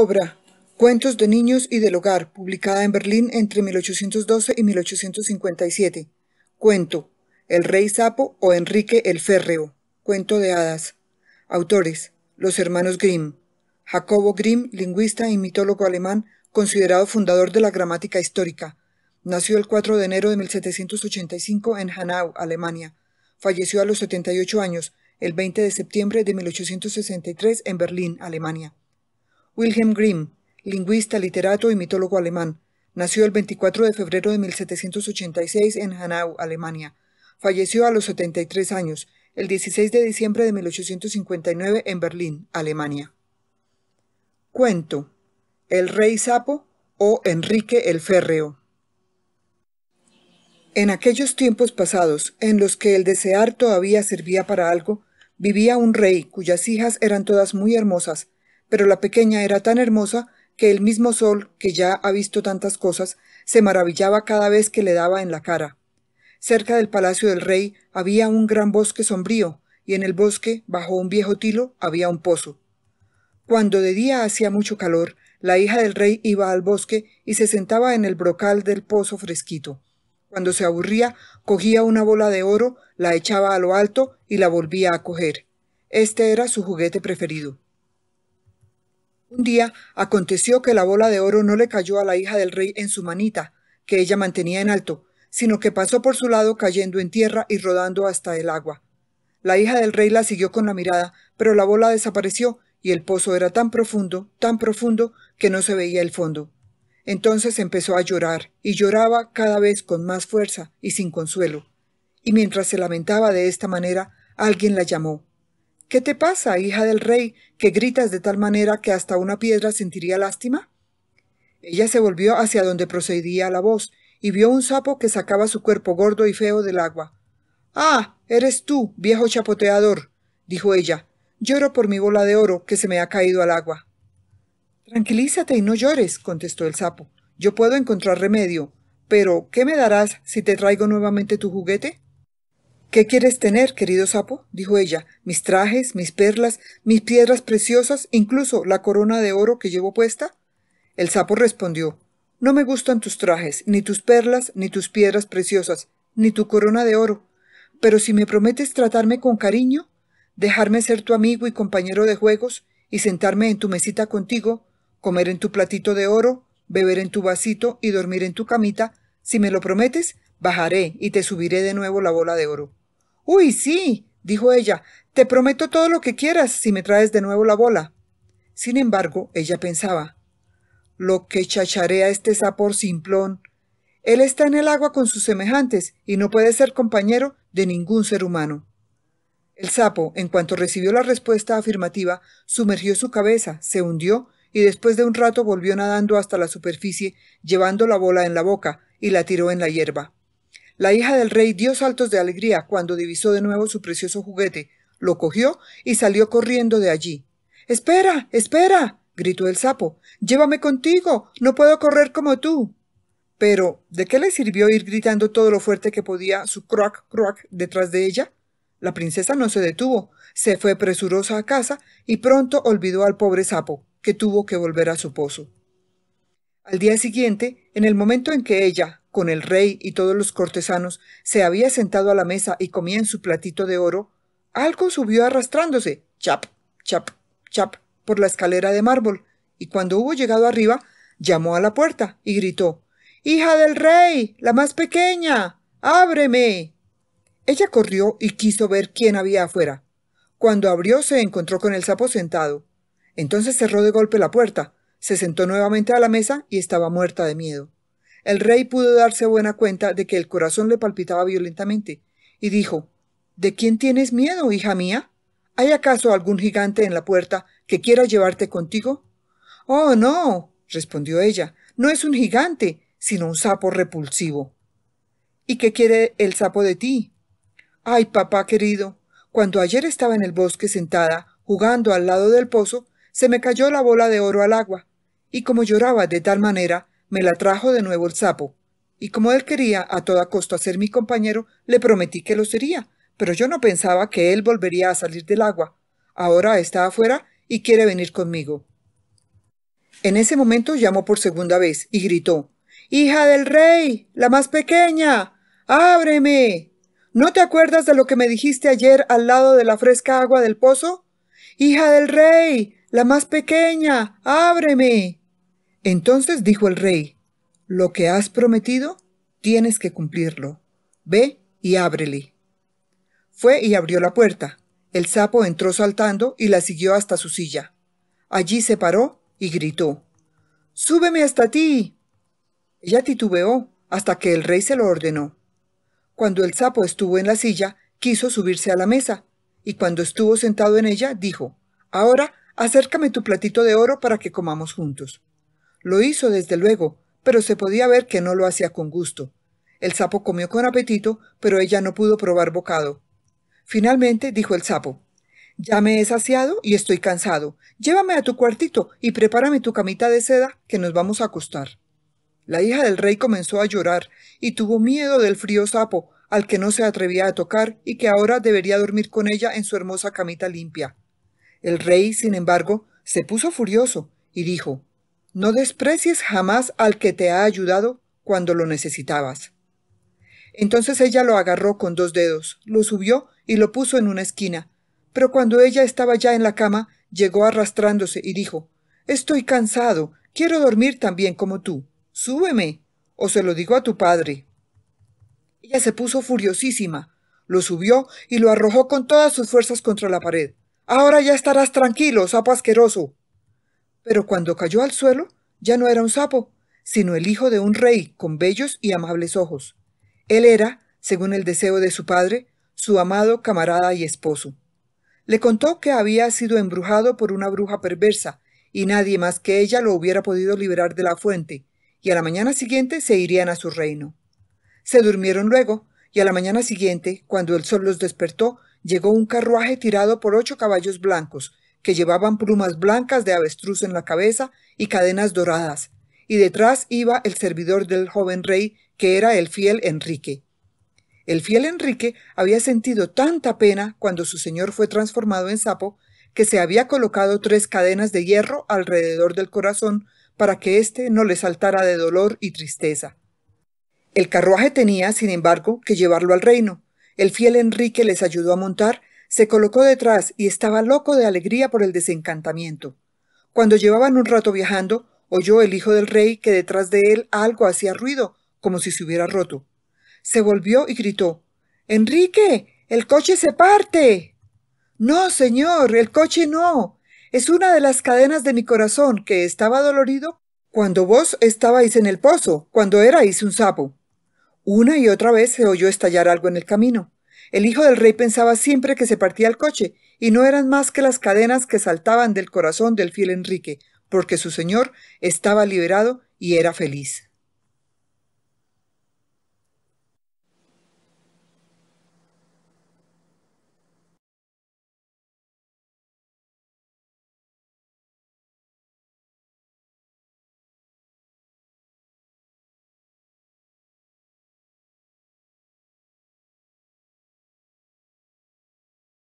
obra Cuentos de niños y del hogar, publicada en Berlín entre 1812 y 1857. Cuento El rey sapo o Enrique el Férreo. Cuento de hadas. Autores Los hermanos Grimm. Jacobo Grimm, lingüista y mitólogo alemán, considerado fundador de la gramática histórica. Nació el 4 de enero de 1785 en Hanau, Alemania. Falleció a los 78 años, el 20 de septiembre de 1863 en Berlín, Alemania. Wilhelm Grimm, lingüista, literato y mitólogo alemán. Nació el 24 de febrero de 1786 en Hanau, Alemania. Falleció a los 73 años, el 16 de diciembre de 1859 en Berlín, Alemania. Cuento. El rey sapo o Enrique el Férreo. En aquellos tiempos pasados, en los que el desear todavía servía para algo, vivía un rey cuyas hijas eran todas muy hermosas, pero la pequeña era tan hermosa que el mismo sol, que ya ha visto tantas cosas, se maravillaba cada vez que le daba en la cara. Cerca del palacio del rey había un gran bosque sombrío, y en el bosque, bajo un viejo tilo, había un pozo. Cuando de día hacía mucho calor, la hija del rey iba al bosque y se sentaba en el brocal del pozo fresquito. Cuando se aburría, cogía una bola de oro, la echaba a lo alto y la volvía a coger. Este era su juguete preferido. Un día aconteció que la bola de oro no le cayó a la hija del rey en su manita, que ella mantenía en alto, sino que pasó por su lado cayendo en tierra y rodando hasta el agua. La hija del rey la siguió con la mirada, pero la bola desapareció y el pozo era tan profundo, tan profundo, que no se veía el fondo. Entonces empezó a llorar, y lloraba cada vez con más fuerza y sin consuelo. Y mientras se lamentaba de esta manera, alguien la llamó. ¿Qué te pasa, hija del rey, que gritas de tal manera que hasta una piedra sentiría lástima? Ella se volvió hacia donde procedía la voz y vio un sapo que sacaba su cuerpo gordo y feo del agua. Ah, eres tú, viejo chapoteador, dijo ella. Lloro por mi bola de oro que se me ha caído al agua. Tranquilízate y no llores, contestó el sapo. Yo puedo encontrar remedio. Pero, ¿qué me darás si te traigo nuevamente tu juguete? ¿Qué quieres tener, querido sapo? dijo ella, mis trajes, mis perlas, mis piedras preciosas, incluso la corona de oro que llevo puesta. El sapo respondió No me gustan tus trajes, ni tus perlas, ni tus piedras preciosas, ni tu corona de oro. Pero si me prometes tratarme con cariño, dejarme ser tu amigo y compañero de juegos, y sentarme en tu mesita contigo, comer en tu platito de oro, beber en tu vasito y dormir en tu camita, si me lo prometes, bajaré y te subiré de nuevo la bola de oro. Uy, sí, dijo ella, te prometo todo lo que quieras si me traes de nuevo la bola. Sin embargo, ella pensaba, lo que chacharé a este sapor simplón. Él está en el agua con sus semejantes y no puede ser compañero de ningún ser humano. El sapo, en cuanto recibió la respuesta afirmativa, sumergió su cabeza, se hundió y después de un rato volvió nadando hasta la superficie, llevando la bola en la boca y la tiró en la hierba. La hija del rey dio saltos de alegría cuando divisó de nuevo su precioso juguete, lo cogió y salió corriendo de allí. Espera, espera, gritó el sapo, llévame contigo, no puedo correr como tú. Pero, ¿de qué le sirvió ir gritando todo lo fuerte que podía su croac, croac detrás de ella? La princesa no se detuvo, se fue presurosa a casa y pronto olvidó al pobre sapo, que tuvo que volver a su pozo. Al día siguiente, en el momento en que ella, con el rey y todos los cortesanos, se había sentado a la mesa y comía en su platito de oro, algo subió arrastrándose, chap, chap, chap, por la escalera de mármol, y cuando hubo llegado arriba, llamó a la puerta y gritó Hija del rey, la más pequeña, ábreme. Ella corrió y quiso ver quién había afuera. Cuando abrió se encontró con el sapo sentado. Entonces cerró de golpe la puerta, se sentó nuevamente a la mesa y estaba muerta de miedo. El rey pudo darse buena cuenta de que el corazón le palpitaba violentamente, y dijo ¿De quién tienes miedo, hija mía? ¿Hay acaso algún gigante en la puerta que quiera llevarte contigo? Oh, no, respondió ella, no es un gigante, sino un sapo repulsivo. ¿Y qué quiere el sapo de ti? Ay, papá querido, cuando ayer estaba en el bosque sentada, jugando al lado del pozo, se me cayó la bola de oro al agua, y como lloraba de tal manera me la trajo de nuevo el sapo. Y como él quería a toda costa ser mi compañero, le prometí que lo sería, pero yo no pensaba que él volvería a salir del agua. Ahora está afuera y quiere venir conmigo. En ese momento llamó por segunda vez y gritó Hija del rey, la más pequeña. Ábreme. ¿No te acuerdas de lo que me dijiste ayer al lado de la fresca agua del pozo? Hija del rey, la más pequeña. Ábreme. Entonces dijo el rey, lo que has prometido, tienes que cumplirlo. Ve y ábrele. Fue y abrió la puerta. El sapo entró saltando y la siguió hasta su silla. Allí se paró y gritó, Súbeme hasta ti. Ella titubeó hasta que el rey se lo ordenó. Cuando el sapo estuvo en la silla, quiso subirse a la mesa, y cuando estuvo sentado en ella, dijo, Ahora acércame tu platito de oro para que comamos juntos. Lo hizo, desde luego, pero se podía ver que no lo hacía con gusto. El sapo comió con apetito, pero ella no pudo probar bocado. Finalmente dijo el sapo, Ya me he saciado y estoy cansado. Llévame a tu cuartito y prepárame tu camita de seda que nos vamos a acostar. La hija del rey comenzó a llorar y tuvo miedo del frío sapo, al que no se atrevía a tocar y que ahora debería dormir con ella en su hermosa camita limpia. El rey, sin embargo, se puso furioso y dijo no desprecies jamás al que te ha ayudado cuando lo necesitabas. Entonces ella lo agarró con dos dedos, lo subió y lo puso en una esquina. Pero cuando ella estaba ya en la cama, llegó arrastrándose y dijo Estoy cansado, quiero dormir también como tú. Súbeme, o se lo digo a tu padre. Ella se puso furiosísima, lo subió y lo arrojó con todas sus fuerzas contra la pared. Ahora ya estarás tranquilo, sapo asqueroso, pero cuando cayó al suelo, ya no era un sapo, sino el hijo de un rey con bellos y amables ojos. Él era, según el deseo de su padre, su amado camarada y esposo. Le contó que había sido embrujado por una bruja perversa, y nadie más que ella lo hubiera podido liberar de la fuente, y a la mañana siguiente se irían a su reino. Se durmieron luego, y a la mañana siguiente, cuando el sol los despertó, llegó un carruaje tirado por ocho caballos blancos, que llevaban plumas blancas de avestruz en la cabeza y cadenas doradas, y detrás iba el servidor del joven rey, que era el fiel Enrique. El fiel Enrique había sentido tanta pena cuando su señor fue transformado en sapo, que se había colocado tres cadenas de hierro alrededor del corazón para que éste no le saltara de dolor y tristeza. El carruaje tenía, sin embargo, que llevarlo al reino. El fiel Enrique les ayudó a montar se colocó detrás y estaba loco de alegría por el desencantamiento. Cuando llevaban un rato viajando, oyó el hijo del rey que detrás de él algo hacía ruido, como si se hubiera roto. Se volvió y gritó Enrique, el coche se parte. No, señor, el coche no. Es una de las cadenas de mi corazón que estaba dolorido cuando vos estabais en el pozo, cuando erais un sapo. Una y otra vez se oyó estallar algo en el camino. El hijo del rey pensaba siempre que se partía el coche, y no eran más que las cadenas que saltaban del corazón del fiel Enrique, porque su señor estaba liberado y era feliz.